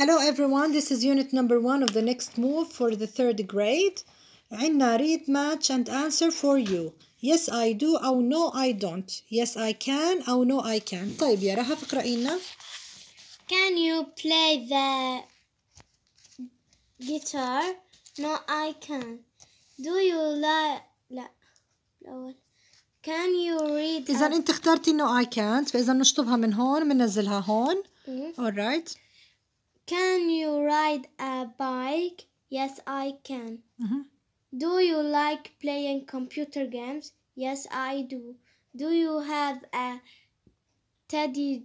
Hello everyone, this is unit number one of the next move for the third grade. عنا read, match and answer for you. Yes I do Oh, no I don't. Yes I can Oh, no I can. طيب يا رها Can you play the guitar? No I can. Do you like لا الأول Can you read إذا أنت اخترتي no I can't فإذا نشطبها من هون مننزلها هون. Alright. Can you ride a bike? Yes, I can. Uh-huh. Do you like playing computer games? Yes, I do. Do you have a teddy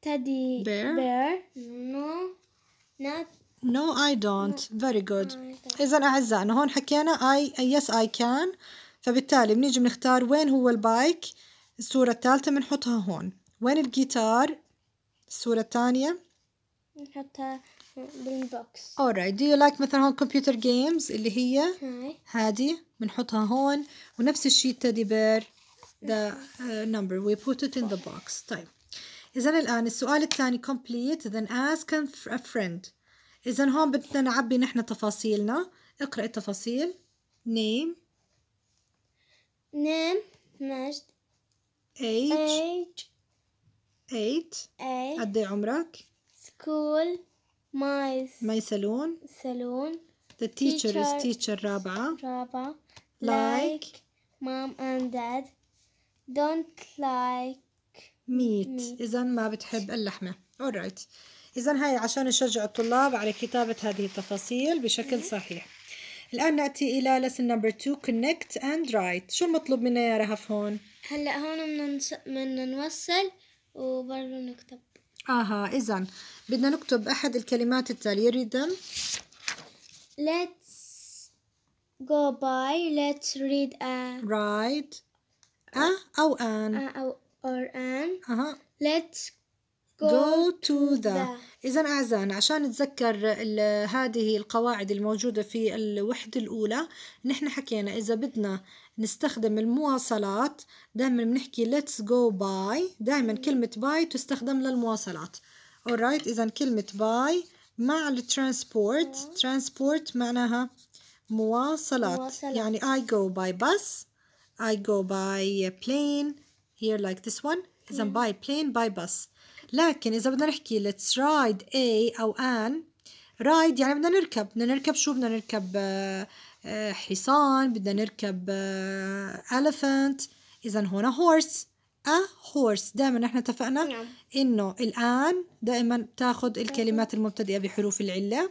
teddy bear? bear? No. Not No, I don't. Very good. إذا أعزائنا هون حكينا I yes I can فبالتالي بنيجي بنختار وين هو البايك الصورة الثالثة بنحطها هون وين الجيتار الصورة الثانية نحطها بالبوكس alright do you like مثلا هون computer games اللي هي هاي هادي بنحطها هون ونفس الشيء teddy bear the uh, number we put it in the box طيب إذا الآن السؤال الثاني complete then ask a friend إذا هون بدنا نعبي نحن تفاصيلنا اقرأ التفاصيل name name مجد age age 8 قد إيه عمرك school my my salon salon the teacher, teacher is teacher رابعة رابعة like, like mom and dad don't like meat إذا ما بتحب اللحمة alright إذا هاي عشان نشجع الطلاب على كتابة هذه التفاصيل بشكل صحيح الآن نأتي إلى lesson number two connect and write شو المطلوب منا يا رهف هون؟ هلأ هون بدنا نوصل وبرضه نكتب اها اذا بدنا نكتب احد الكلمات التاليه ريدا let's go by let's read a ride a او an a أو or an اها let's go to the إذا أعزائنا عشان نتذكر هذه القواعد الموجودة في الوحدة الأولى نحن حكينا إذا بدنا نستخدم المواصلات دائما بنحكي let's go by دائما كلمة by تستخدم للمواصلات alright إذا كلمة by مع الترانسبورت ترانسبورت معناها مواصلات. مواصلات يعني I go by bus I go by plane here like this one إذا by plane by bus لكن إذا بدنا نحكي let's ride a أو an ride يعني بدنا نركب بدنا نركب شو بدنا نركب آه، آه، حصان بدنا نركب آه، elephant إذا هنا horse a horse دائما احنا اتفقنا نعم. انه الان دائما تاخذ الكلمات المبتدئه بحروف العله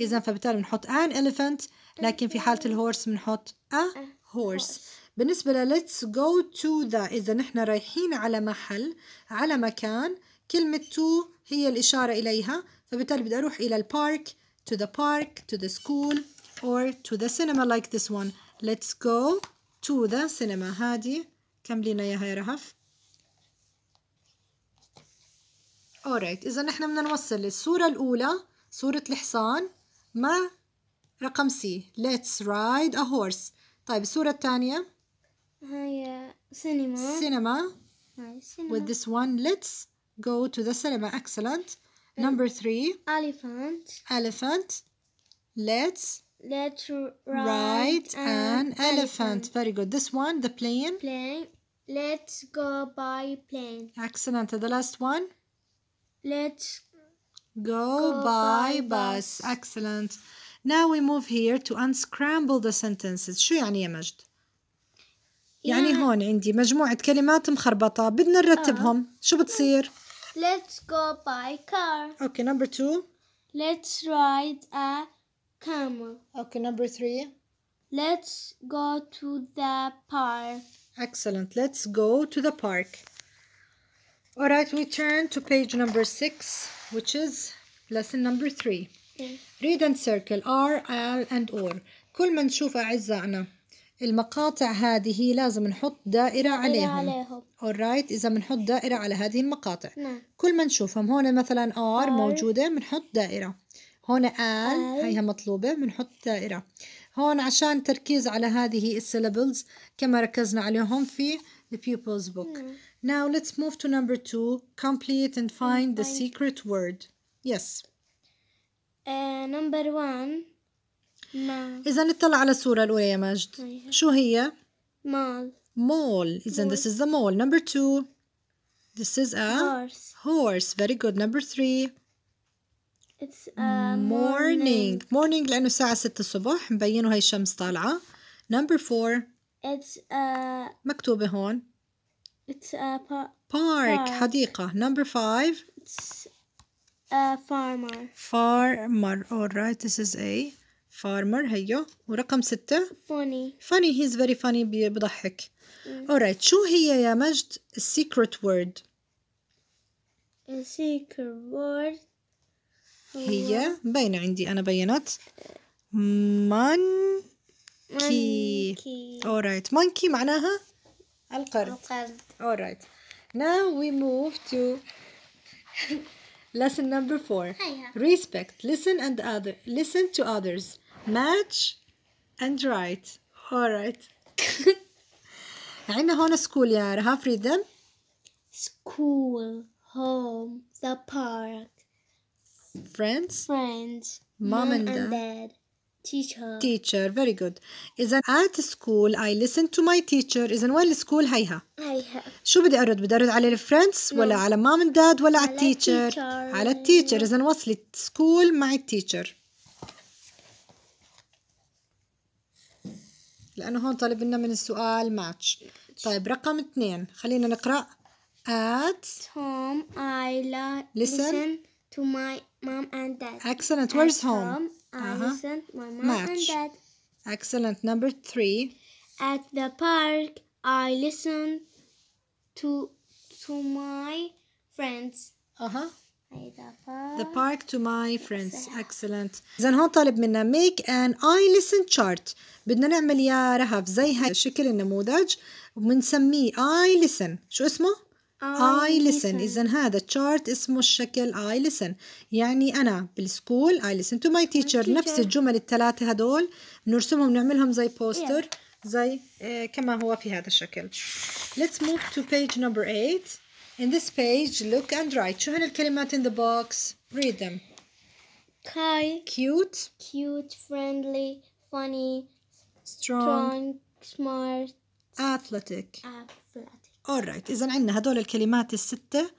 اذا فبالتالي بنحط an elephant لكن في حاله الهورس بنحط a horse بالنسبه ل let's go to the اذا نحن رايحين على محل على مكان كلمة to هي الإشارة إليها فبالتالي بدي أروح إلى البارك to the park to the school or to the cinema like this one let's go to the cinema هادي كملينا إياها يا رهف alright إذا نحن بدنا نوصل للصورة الأولى صورة الحصان مع رقم سي let's ride a horse طيب الصورة الثانية هاي سينما آه، سينما with this one let's Go to the cinema. Excellent. Mm. Number three. Elephant. Elephant. Let's. Let's ride, ride an, an elephant. elephant. Very good. This one, the plane. Plane. Let's go by plane. Excellent. The last one. Let's go, go by, by bus. bus. Excellent. Now we move here to unscramble the sentences. شو يعني يا مجد؟ يعني, yeah. هون عندي مجموعة كلمات مخربطة بدنا نرتبهم آه. شو بتصير؟ Let's go buy car Okay number two Let's ride a camel Okay number three Let's go to the park Excellent Let's go to the park Alright we turn to page number six which is lesson number three Read and circle R, L and O كل ما نشوف أعزائنا المقاطع هذه لازم نحط دائرة إيه، عليهم عليهم alright إذا بنحط دائرة على هذه المقاطع نعم كل ما نشوفهم هون مثلا R, موجودة بنحط دائرة هون آل هيها مطلوبة بنحط دائرة هون عشان تركيز على هذه السيلابلز كما ركزنا عليهم في the pupils book نعم. now let's move to number two complete and find the secret word yes uh, number one مال إذا نطلع على الصورة الأولى يا مجد أيها. شو هي؟ مال مول إذا this is the mall number two this is a horse horse very good number three It's a morning. morning morning لأنه الساعة 6 الصبح مبين وهي الشمس طالعة number four It's a مكتوبة هون It's a park, park. حديقة number five It's a farmer farmer alright this is a farmer هيو ورقم ستة funny funny he's very funny بضحك alright شو هي يا مجد secret word secret word هي باينة عندي أنا بينت monkey alright monkey معناها القرد القرد alright now we move to lesson number four respect listen and other listen to others match and write alright عندنا هون school يا رهاف freedom. school home the park friends friends mom, mom and, dad. and dad teacher teacher very good إذا at school I listen to my teacher إذا وين school هيها هيها شو بدي أرد بدي أرد على الفريندز no. ولا على mom and dad ولا على, على teacher. على التيتشر إذا وصلت school مع teacher. لأنه هون طالب لنا من السؤال ماتش طيب رقم اثنين خلينا نقرأ at home I listen, listen to my mom and dad. Excellent. Where's at home? home uh -huh. I listen to my mom Match. and dad. Excellent. Number three. At the park, I listen to to my friends. Uh huh. The park to my friends. Excellent. إذا هون طالب منا make an I listen chart. بدنا نعمل يا رهف زي هاي شكل النموذج وبنسميه I listen. شو اسمه؟ I, listen. إذا هذا chart اسمه الشكل I listen. يعني أنا بالسكول I listen to my teacher. نفس الجمل الثلاثة هدول بنرسمهم نعملهم زي بوستر زي آه، كما هو في هذا الشكل. Let's move to page number 8. In this page, look and write. شو هن الكلمات in the box? Read them. kai Cute. Cute, friendly, funny. Strong. Strong, smart. Athletic. Athletic. Alright. إذا عندنا هدول الكلمات الستة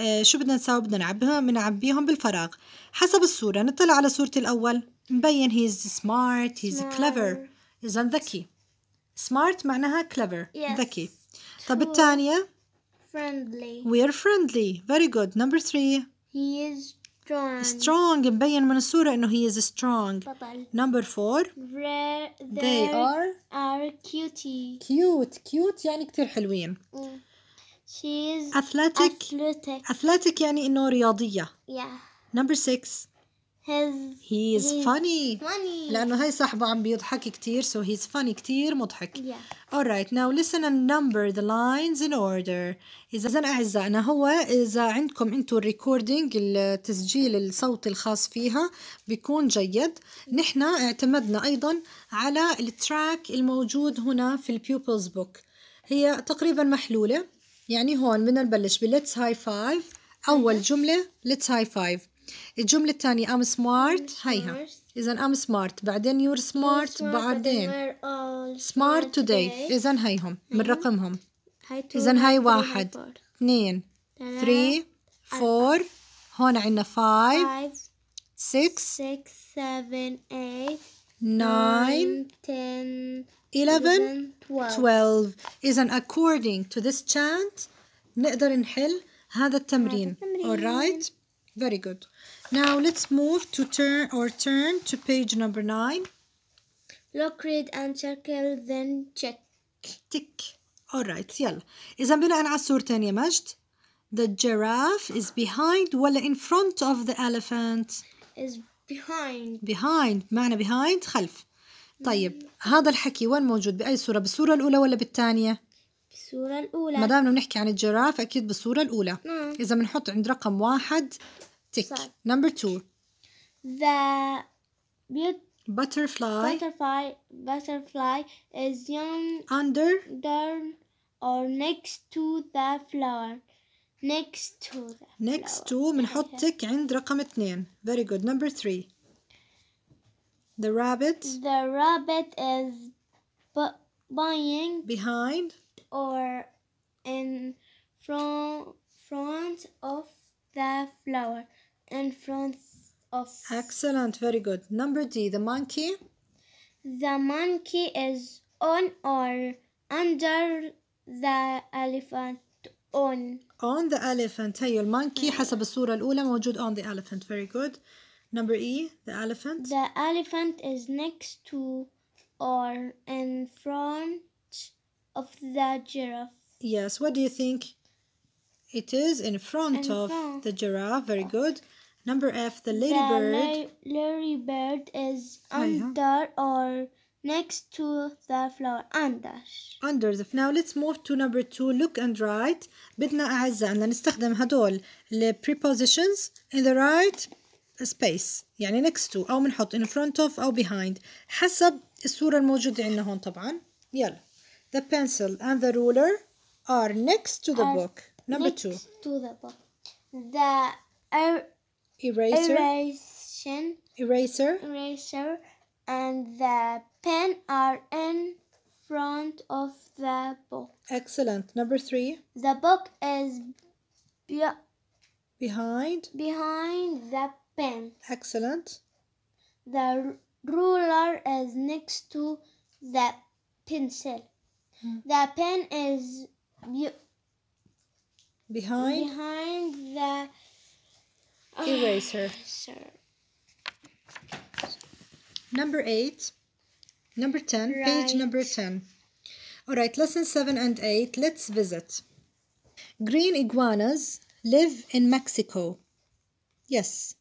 آه شو بدنا نساوي بدنا نعبيهم بنعبيهم بالفراغ حسب الصورة نطلع على صورة الأول مبين he's smart he's smart. clever إذا ذكي smart معناها clever yes. ذكي طب الثانية friendly. We are friendly. Very good. Number three. He is strong. Strong. مبين من الصورة إنه he is strong. بطل. Number four. Re they are. Are cutie. Cute. Cute يعني كتير حلوين. Mm. She is athletic. Athletic. Athletic يعني إنه رياضية. Yeah. Number six. His, he is he's funny. funny. لأنه هاي صاحبه عم بيضحك كتير so he's funny كتير مضحك. Yeah. Alright now listen and number the lines in order. إذا أعزائنا هو إذا عندكم أنتوا الريكوردينج التسجيل الصوتي الخاص فيها بيكون جيد. نحن اعتمدنا أيضا على التراك الموجود هنا في البيوبلز بوك. هي تقريبا محلولة يعني هون بدنا نبلش بليتس هاي فايف أول mm-hmm. جملة ليتس هاي فايف الجملة الثانية I'm smart هيها إذا I'm smart بعدين you're smart بعدين smart today إذا هيهم من رقمهم إذا هاي واحد اثنين ثري فور هون عندنا 5 6 سكس سفن ايت 9 تن 11 12 إذا according to this chant نقدر نحل هذا التمرين alright Very good. Now let's move to turn or turn to page number nine. Look, read and circle then check. Tick. Alright يلا. إذا بناء على الصورتين يا مجد. The giraffe is behind ولا in front of the elephant? Is behind. Behind. معنى behind خلف. طيب هذا الحكي وين موجود بأي صورة؟ بالصورة الأولى ولا بالثانية؟ بالصورة الأولى ما دام بنحكي عن الجراف أكيد بالصورة الأولى مم. إذا بنحط عند رقم واحد تك نمبر 2 The butterfly butterfly butterfly is young under down or next to the flower next to the next flower. to بنحطك عند رقم اثنين very good number three the rabbit the rabbit is buying behind or in front, front of the flower. In front of. Excellent, very good. Number D, the monkey. The monkey is on or under the elephant. On. On the elephant. هي monkey. Mm. حسب الصورة الأولى موجود on the elephant. Very good. Number E, the elephant. The elephant is next to or in front of the giraffe. Yes, what do you think? It is in front in of front. the giraffe. Very good. Number F, the ladybird. The ladybird is ah, under or next to the flower. Under. Under. Now let's move to number two. Look and write. بدنا أعزة أن نستخدم هدول the prepositions in the right space. يعني next to أو بنحط in front of أو behind. حسب الصورة الموجودة عندنا هون طبعا. يلا. The pencil and the ruler are next to the are book. Number two. to the book. The er eraser. eraser. Eraser and the pen are in front of the book. Excellent. Number three. The book is be behind. Behind the pen. Excellent. The ruler is next to the pencil. Mm. That pen is behind behind the uh, eraser. Sir. Number eight, number ten, right. page number ten. All right, lesson seven and eight. Let's visit. Green iguanas live in Mexico. Yes,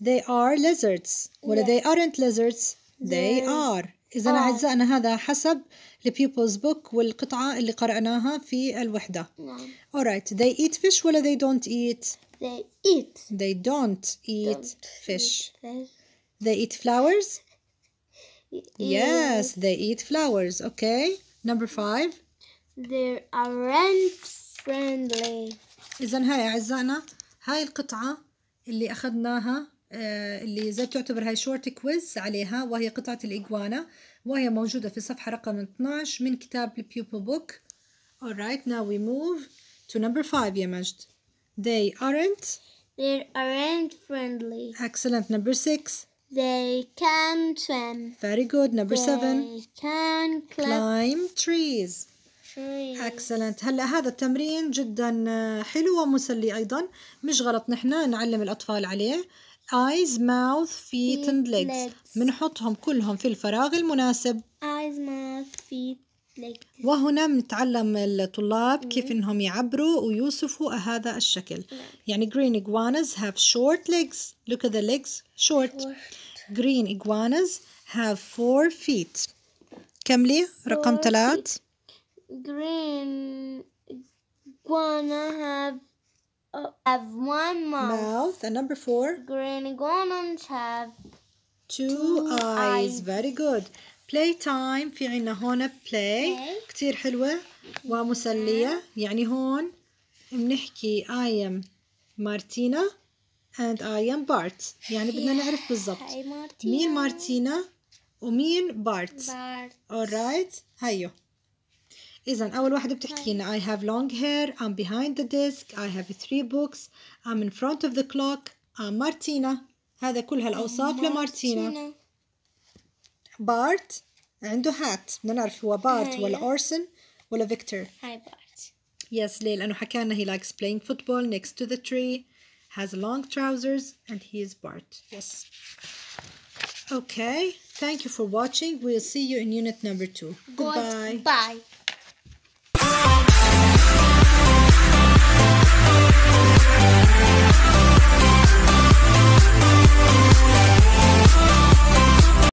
they are lizards. Well, yes. they aren't lizards. They, they are إذا أعزائنا هذا حسب البيبلز بوك والقطعة اللي قرأناها في الوحدة. نعم. Alright, they eat fish ولا they don't eat؟ They eat. They don't eat don't fish. Eat fish. They eat flowers? Yes, they eat flowers. Okay. Number five. They are rent friendly. إذا هاي أعزائنا هاي القطعة اللي أخذناها آه، اللي زي تعتبر هاي شورت كويز عليها وهي قطعة الإيجوانا وهي موجودة في صفحة رقم 12 من كتاب البيوبل بوك alright now we move to number 5 يا مجد they aren't they aren't friendly excellent number 6 They can swim. Very good. Number they seven. They can climb trees. trees. هلا هذا التمرين جدا حلو ومسلي ايضا مش غلط نحن نعلم الاطفال عليه eyes, mouth, feet and legs بنحطهم كلهم في الفراغ المناسب eyes, mouth, feet, legs وهنا بنتعلم الطلاب كيف انهم يعبروا ويوصفوا هذا الشكل يعني green iguanas have short legs look at the legs short green iguanas have four feet كملي رقم ثلاث green iguana have Uh, have one mouth. Mouth. And number four? Green golems have two, two eyes. eyes. Very good. Play time. في عنا هون play. play. كتير حلوة ومسلية. يعني هون بنحكي I am مارتينا and I am Bart. يعني بدنا نعرف بالضبط. مين مارتينا ومين بارت. بارت. Alright. هيو. إذا أول واحدة بتحكي لنا I have long hair I'm behind the desk I have three books I'm in front of the clock I'm مارتينا هذا كل هالأوصاف لمارتينا بارت عنده هات بدنا نعرف هو بارت ولا أورسن ولا فيكتور هاي بارت Yes ليه لأنه حكى لنا he likes playing football next to the tree has long trousers and he is Bart yes Okay, thank you for watching. We'll see you in unit number two. Goodbye. Bye.